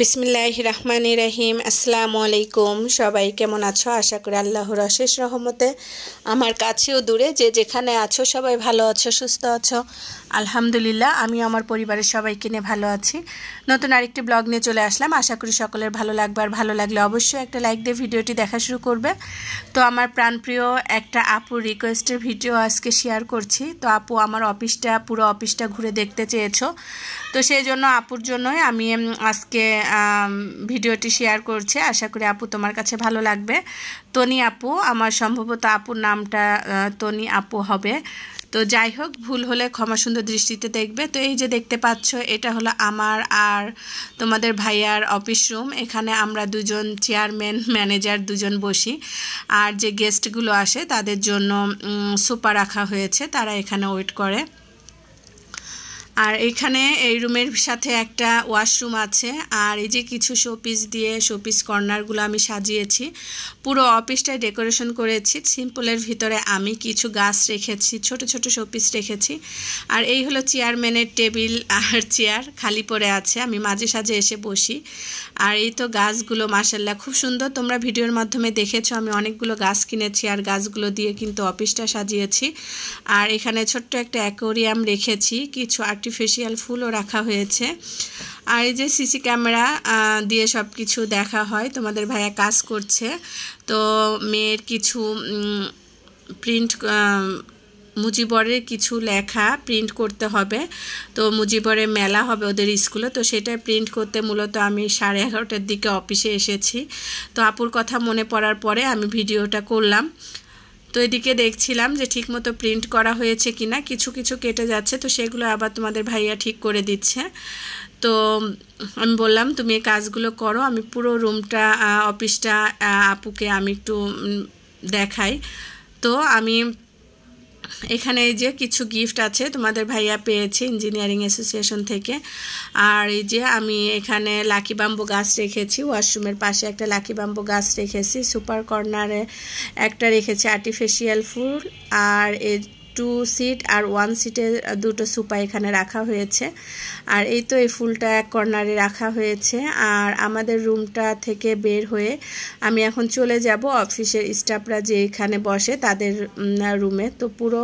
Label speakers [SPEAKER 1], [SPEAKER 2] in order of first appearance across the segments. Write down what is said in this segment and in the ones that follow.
[SPEAKER 1] বিসমিল্লাহ রহমান রাহিম আসসালামু আলাইকুম সবাই কেমন আছো আশা করি আল্লাহর অশেষ রহমতে আমার কাছেও দূরে যে যেখানে আছো সবাই ভালো আছো সুস্থ আছো আলহামদুলিল্লাহ আমি আমার পরিবারের সবাইকে নিয়ে ভালো আছি নতুন আরেকটি ব্লগ নিয়ে চলে আসলাম আশা করি সকলের ভালো লাগবে আর ভালো লাগলে অবশ্যই একটা লাইক দিয়ে ভিডিওটি দেখা শুরু করবে তো আমার প্রাণপ্রিয় একটা আপুর রিকোয়েস্টের ভিডিও আজকে শেয়ার করছি তো আপু আমার অফিসটা পুরো অফিসটা ঘুরে দেখতে চেয়েছো তো সেই জন্য আপুর জন্যই আমি আজকে ভিডিওটি শেয়ার করছি আশা করি আপু তোমার কাছে ভালো লাগবে তনি আপু আমার সম্ভবত আপুর নামটা তনি আপু হবে তো যাই হোক ভুল হলে ক্ষমা সুন্দর দৃষ্টিতে দেখবে তো এই যে দেখতে পাচ্ছ এটা হলো আমার আর তোমাদের ভাইয়ার অফিস রুম এখানে আমরা দুজন চেয়ারম্যান ম্যানেজার দুজন বসি আর যে গেস্টগুলো আসে তাদের জন্য সুপার রাখা হয়েছে তারা এখানে ওয়েট করে আর এখানে এই রুমের সাথে একটা ওয়াশরুম আছে আর এই যে কিছু শোপিস দিয়ে শোপিস কর্নারগুলো আমি সাজিয়েছি পুরো অফিসটাই ডেকোরেশন করেছি সিম্পলের ভিতরে আমি কিছু গাছ রেখেছি ছোট ছোট শোপিস রেখেছি আর এই হলো চেয়ারম্যানের টেবিল আর চেয়ার খালি পড়ে আছে আমি মাঝে সাঝে এসে বসি আর এই তো গাছগুলো মাসাল্লাহ খুব সুন্দর তোমরা ভিডিওর মাধ্যমে দেখেছো আমি অনেকগুলো গাছ কিনেছি আর গাছগুলো দিয়ে কিন্তু অফিসটা সাজিয়েছি আর এখানে ছোট্ট একটা অ্যাকোরিয়াম রেখেছি কিছু আর্টি আর্টিফিশিয়াল ফুলও রাখা হয়েছে আর এই যে সিসি ক্যামেরা দিয়ে সব কিছু দেখা হয় তোমাদের ভাইয়া কাজ করছে তো মেয়ের কিছু প্রিন্ট মুজিবরের কিছু লেখা প্রিন্ট করতে হবে তো মুজিবরে মেলা হবে ওদের স্কুলে তো সেটা প্রিন্ট করতে মূলত আমি সাড়ে এগারোটার দিকে অফিসে এসেছি তো আপুর কথা মনে পড়ার পরে আমি ভিডিওটা করলাম তো এদিকে দেখছিলাম যে ঠিকমতো প্রিন্ট করা হয়েছে কিনা কিছু কিছু কেটে যাচ্ছে তো সেগুলো আবার তোমাদের ভাইয়া ঠিক করে দিচ্ছে তো আমি বললাম তুমি এই কাজগুলো করো আমি পুরো রুমটা অফিসটা আপুকে আমি একটু দেখাই তো আমি এখানে এই যে কিছু গিফট আছে তোমাদের ভাইয়া পেয়েছে ইঞ্জিনিয়ারিং অ্যাসোসিয়েশন থেকে আর এই যে আমি এখানে লাকি বাম্বু গাছ রেখেছি ওয়াশরুমের পাশে একটা লাকি বাম্বু গাছ রেখেছি সুপার কর্নারে একটা রেখেছি আর্টিফিশিয়াল ফুল আর এই টু সিট আর ওয়ান সিটে দুটো সুপা এখানে রাখা হয়েছে আর এই তো এই ফুলটা এক কর্নারে রাখা হয়েছে আর আমাদের রুমটা থেকে বের হয়ে আমি এখন চলে যাব অফিসের স্টাফরা যে এখানে বসে তাদের রুমে তো পুরো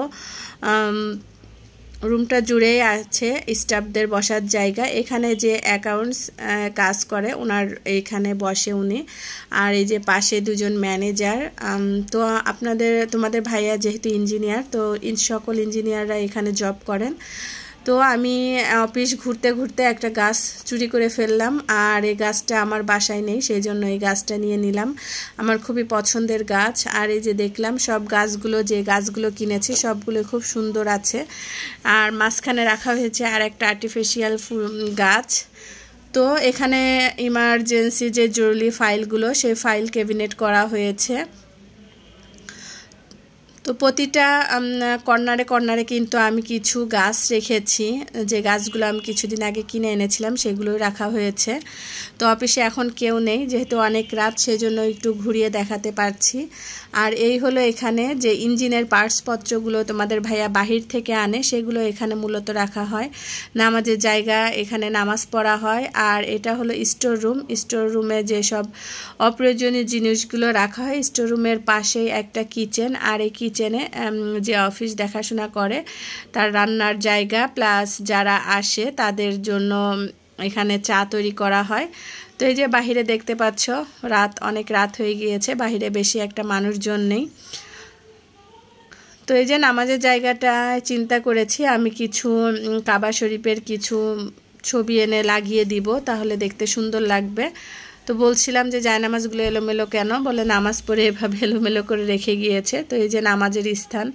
[SPEAKER 1] রুমটা জুড়ে আছে স্টাফদের বসার জায়গা এখানে যে অ্যাকাউন্টস কাজ করে ওনার এখানে বসে উনি আর এই যে পাশে দুজন ম্যানেজার তো আপনাদের তোমাদের ভাইয়া যেহেতু ইঞ্জিনিয়ার তো সকল ইঞ্জিনিয়াররা এখানে জব করেন তো আমি অফিস ঘুরতে ঘুরতে একটা গাছ চুরি করে ফেললাম আর এই গাছটা আমার বাসায় নেই সেই জন্য এই গাছটা নিয়ে নিলাম আমার খুবই পছন্দের গাছ আর এই যে দেখলাম সব গাছগুলো যে গাছগুলো কিনেছি সবগুলো খুব সুন্দর আছে আর মাঝখানে রাখা হয়েছে আর একটা আর্টিফিশিয়াল ফুল গাছ তো এখানে ইমার্জেন্সি যে জরুরি ফাইলগুলো সেই ফাইল ক্যাবিনেট করা হয়েছে তো প্রতিটা কর্নারে কর্নারে কিন্তু আমি কিছু গাছ রেখেছি যে গাছগুলো আমি কিছুদিন আগে কিনে এনেছিলাম সেগুলোই রাখা হয়েছে তো অফিসে এখন কেউ নেই যেহেতু অনেক রাত সেজন্য একটু ঘুরিয়ে দেখাতে পারছি আর এই হলো এখানে যে ইঞ্জিনের পার্টসপত্রগুলো তোমাদের ভাইয়া বাহির থেকে আনে সেগুলো এখানে মূলত রাখা হয় নামাজের জায়গা এখানে নামাজ পড়া হয় আর এটা হলো স্টোর রুম স্টোর রুমে যেসব অপ্রয়োজনীয় জিনিসগুলো রাখা হয় স্টোর রুমের পাশেই একটা কিচেন আর এই কিচেনে যে অফিস দেখাশোনা করে তার রান্নার জায়গা প্লাস যারা আসে তাদের জন্য এখানে চা তৈরি করা হয় তো এই যে বাহিরে দেখতে পাচ্ছ রাত অনেক রাত হয়ে গিয়েছে বাহিরে বেশি একটা মানুষজন নেই তো এই যে নামাজের জায়গাটায় চিন্তা করেছি আমি কিছু কাবা শরীফের কিছু ছবি এনে লাগিয়ে দিব তাহলে দেখতে সুন্দর লাগবে তো বলছিলাম যে জায়নামাজগুলো এলোমেলো কেন বলে নামাজ পড়ে এভাবে এলোমেলো করে রেখে গিয়েছে তো এই যে নামাজের স্থান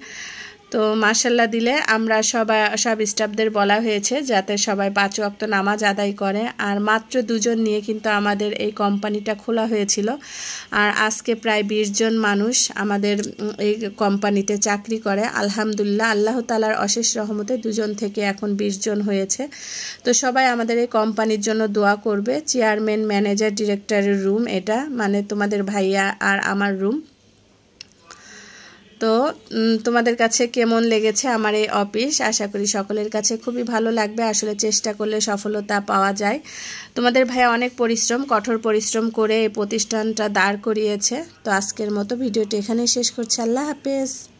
[SPEAKER 1] তো মাসাল্লাহ দিলে আমরা সবাই সব স্টাফদের বলা হয়েছে যাতে সবাই পাঁচ অক্ত নামাজ আদায় করে আর মাত্র দুজন নিয়ে কিন্তু আমাদের এই কোম্পানিটা খোলা হয়েছিল আর আজকে প্রায় বিশ জন মানুষ আমাদের এই কোম্পানিতে চাকরি করে আলহামদুলিল্লাহ আল্লাহ তালার অশেষ রহমতে দুজন থেকে এখন বিশ জন হয়েছে তো সবাই আমাদের এই কোম্পানির জন্য দোয়া করবে চেয়ারম্যান ম্যানেজার ডিরেক্টরের রুম এটা মানে তোমাদের ভাইয়া আর আমার রুম তো তোমাদের কাছে কেমন লেগেছে আমার এই অফিস আশা করি সকলের কাছে খুবই ভালো লাগবে আসলে চেষ্টা করলে সফলতা পাওয়া যায় তোমাদের ভাইয়া অনেক পরিশ্রম কঠোর পরিশ্রম করে এই প্রতিষ্ঠানটা দাঁড় করিয়েছে তো আজকের মতো ভিডিওটি এখানেই শেষ করছি আল্লাহ হাফেজ